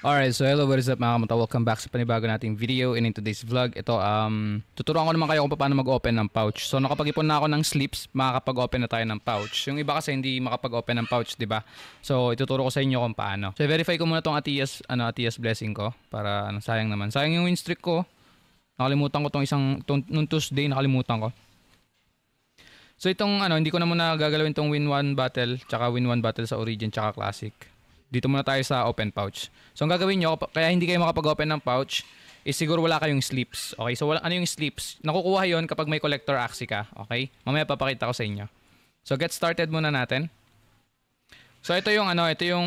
Alright, so hello, what is up mga kamata? Welcome back sa panibago nating video and in today's vlog, ito, um, tuturuan ko naman kayo kung paano mag-open ng pouch. So nakapag-ipon na ako ng slips, makakapag-open na tayo ng pouch. Yung iba kasi hindi makapag-open ng pouch, di ba? So ituturo ko sa inyo kung paano. So verify ko muna tong Atias, ano, Atias blessing ko para ano, sayang naman. Sayang yung win streak ko. Nakalimutan ko tong isang, tong, nung Tuesday nakalimutan ko. So itong ano, hindi ko na muna gagalawin tong win 1 battle, tsaka win 1 battle sa Origin, tsaka Classic dito muna tayo sa open pouch. So ang gagawin nyo, kaya hindi kayo makapag-open ng pouch, is siguro wala kayong slips. Okay, so wala, ano yung slips? Nakukuha yon kapag may collector axi ka. Okay, mamaya papakita ko sa inyo. So get started muna natin. So ito yung ano, ito yung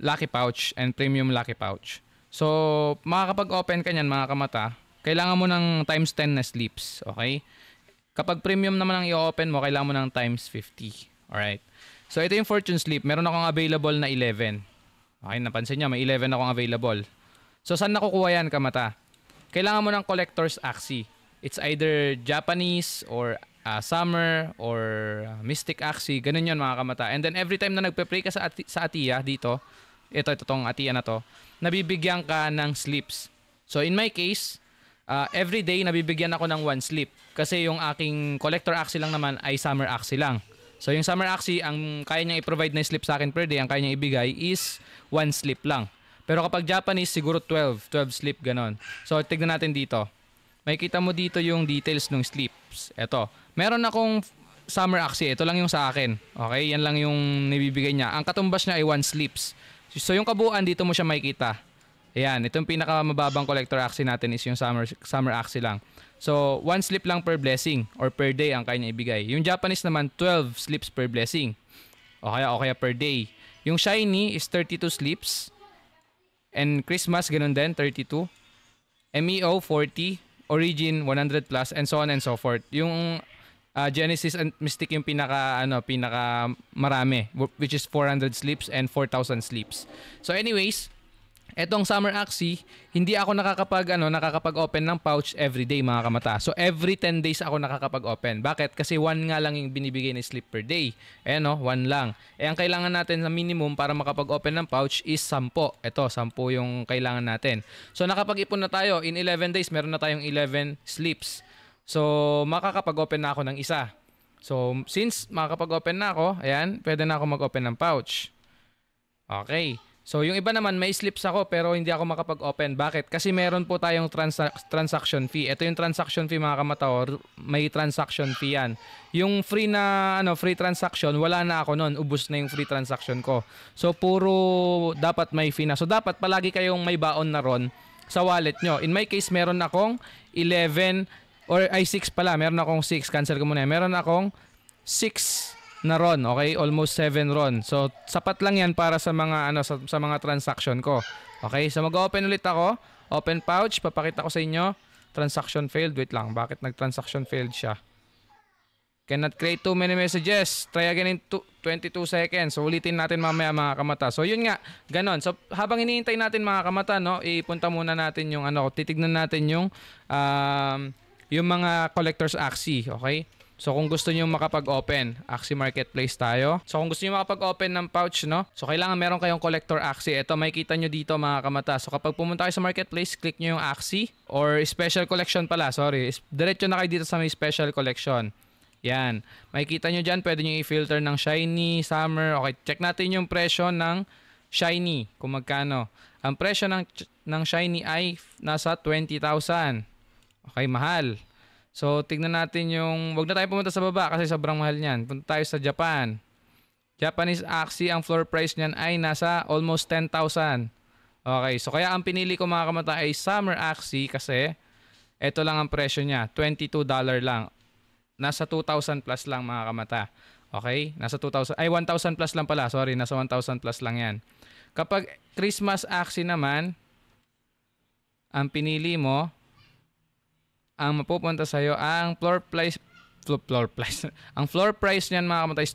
lucky pouch and premium lucky pouch. So makakapag-open ka niyan mga kamata, kailangan mo ng times 10 na slips. Okay? Kapag premium naman ang i-open mo, kailangan mo ng times 50. Alright? So ito yung fortune slip. Meron akong available na 11. Okay, napansin niya, may 11 akong available. So saan nakukuha yan, kamata? Kailangan mo ng collector's axi. It's either Japanese or uh, Summer or uh, Mystic axi. Ganun 'yon mga kamata. And then every time na nagpe-play ka sa, ati- sa Atiya dito, ito, ito tong Atiya na to, nabibigyan ka ng slips. So in my case, uh, every day nabibigyan ako ng one slip kasi yung aking collector axi lang naman ay summer axi lang. So yung summer axi, ang kaya niyang i-provide na sleep sa akin per day, ang kaya niyang ibigay is one sleep lang. Pero kapag Japanese, siguro 12. 12 sleep, ganon. So, tignan natin dito. May kita mo dito yung details ng sleeps. Eto. Meron akong summer axi. Ito lang yung sa akin. Okay? Yan lang yung nibibigay niya. Ang katumbas niya ay one sleeps. So, yung kabuuan dito mo siya makikita. Ayan, itong pinakamababang collector axi natin is yung summer, summer axi lang. So, one slip lang per blessing or per day ang kaya niya ibigay. Yung Japanese naman, 12 slips per blessing. O kaya, o kaya per day. Yung shiny is 32 slips. And Christmas, ganun din, 32. MEO, 40. Origin, 100 plus. And so on and so forth. Yung uh, Genesis and Mystic yung pinaka, ano, pinaka marami. Which is 400 slips and 4,000 slips. So anyways, Etong Summer Axie, hindi ako nakakapag ano, nakakapag-open ng pouch every day mga kamata. So every 10 days ako nakakapag-open. Bakit? Kasi one nga lang yung binibigay ni sleep per day. Eh no, one lang. Eh ang kailangan natin na minimum para makapag-open ng pouch is 10. Ito, 10 yung kailangan natin. So nakapag-ipon na tayo. In 11 days, meron na tayong 11 sleeps. So makakapag-open na ako ng isa. So since makakapag-open na ako, ayan, pwede na ako mag-open ng pouch. Okay. So yung iba naman may slips ako pero hindi ako makapag-open. Bakit? Kasi meron po tayong transa- transaction fee. Ito yung transaction fee mga kamataor, may transaction fee yan. Yung free na ano, free transaction, wala na ako noon, ubos na yung free transaction ko. So puro dapat may fee na. So dapat palagi kayong may baon na ron sa wallet nyo. In my case, meron akong 11 or i 6 pala, meron akong 6, cancel ko muna. Meron akong 6 na ron, okay? Almost 7 ron. So sapat lang 'yan para sa mga ano sa, sa mga transaction ko. Okay? So mag-open ulit ako. Open pouch, papakita ko sa inyo. Transaction failed. Wait lang, bakit nag-transaction failed siya? Cannot create too many messages. Try again in 22 seconds. So ulitin natin mamaya mga kamata. So yun nga, ganon. So habang iniintay natin mga kamata, no, ipunta muna natin yung ano, titignan natin yung um, yung mga collector's axi, okay? So kung gusto niyo makapag-open, Axie Marketplace tayo. So kung gusto niyo makapag-open ng pouch, no? So kailangan meron kayong collector Axie. Ito makikita niyo dito mga kamata. So kapag pumunta kayo sa Marketplace, click niyo yung Axie or special collection pala, sorry. Diretso na kayo dito sa may special collection. Yan. Makikita niyo diyan, pwede niyo i-filter ng shiny, summer. Okay, check natin yung presyo ng shiny kung magkano. Ang presyo ng ng shiny ay nasa 20,000. Okay, mahal. So, tignan natin yung... Huwag na tayo pumunta sa baba kasi sobrang mahal niyan. Punta tayo sa Japan. Japanese Axie, ang floor price niyan ay nasa almost 10,000. Okay, so kaya ang pinili ko mga kamata ay Summer Axie kasi ito lang ang presyo niya, $22 lang. Nasa 2,000 plus lang mga kamata. Okay, nasa 2,000, ay 1,000 plus lang pala, sorry, nasa 1,000 plus lang yan. Kapag Christmas Axie naman, ang pinili mo ang mapupunta sa iyo ang floor price floor, floor price. ang floor price niyan mga kamatay is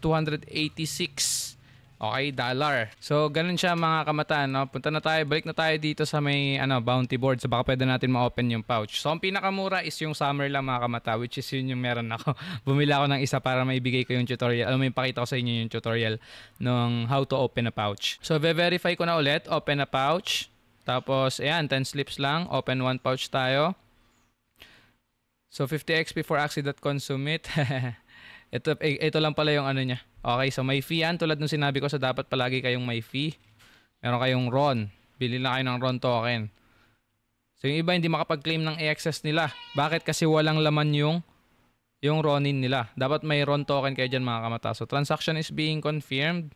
286 Okay, dollar. So, ganun siya mga kamataan. No? Punta na tayo, balik na tayo dito sa may ano, bounty board. So, baka pwede natin ma-open yung pouch. So, ang pinakamura is yung summer lang mga kamata, which is yun yung meron ako. Bumili ako ng isa para maibigay ko yung tutorial. Alam mo, yung pakita ko sa inyo yung tutorial ng how to open a pouch. So, ve-verify ko na ulit. Open a pouch. Tapos, ayan, 10 slips lang. Open one pouch tayo. So 50 x before Axie ito, eh, ito lang pala yung ano niya. Okay, so may fee yan. Tulad ng sinabi ko, so dapat palagi kayong may fee. Meron kayong RON. Bili na kayo ng RON token. So yung iba hindi makapag-claim ng AXS nila. Bakit? Kasi walang laman yung yung Ronin nila. Dapat may RON token kayo dyan mga kamata. So transaction is being confirmed.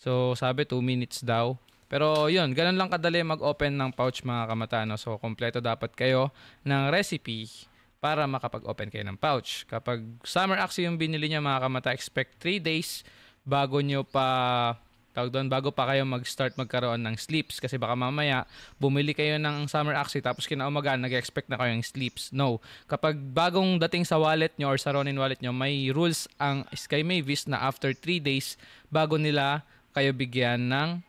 So sabi 2 minutes daw. Pero yun, ganun lang kadali mag-open ng pouch mga kamata. No? So kompleto dapat kayo ng recipe para makapag-open kayo ng pouch. Kapag summer axe yung binili niya mga kamata, expect 3 days bago nyo pa tawag doon, bago pa kayo mag-start magkaroon ng sleeps kasi baka mamaya bumili kayo ng summer axe tapos kinaumagan nag-expect na kayo ng sleeps. No. Kapag bagong dating sa wallet nyo or sa Ronin wallet nyo, may rules ang Sky Mavis na after 3 days bago nila kayo bigyan ng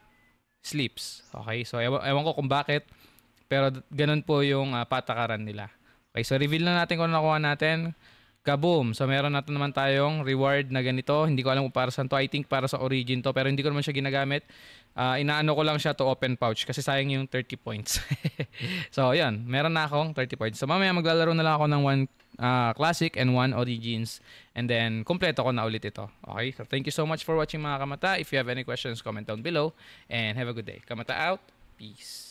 sleeps. Okay? So, ewan, ewan ko kung bakit pero ganun po yung uh, patakaran nila. Okay, so reveal na natin kung ano nakuha natin. Kaboom! So meron natin naman tayong reward na ganito. Hindi ko alam kung para saan to. I think para sa origin to. Pero hindi ko naman siya ginagamit. Uh, inaano ko lang siya to open pouch kasi sayang yung 30 points. so yun, meron na akong 30 points. So mamaya maglalaro na lang ako ng one uh, classic and one origins. And then kompleto ko na ulit ito. Okay? So thank you so much for watching mga kamata. If you have any questions, comment down below. And have a good day. Kamata out. Peace.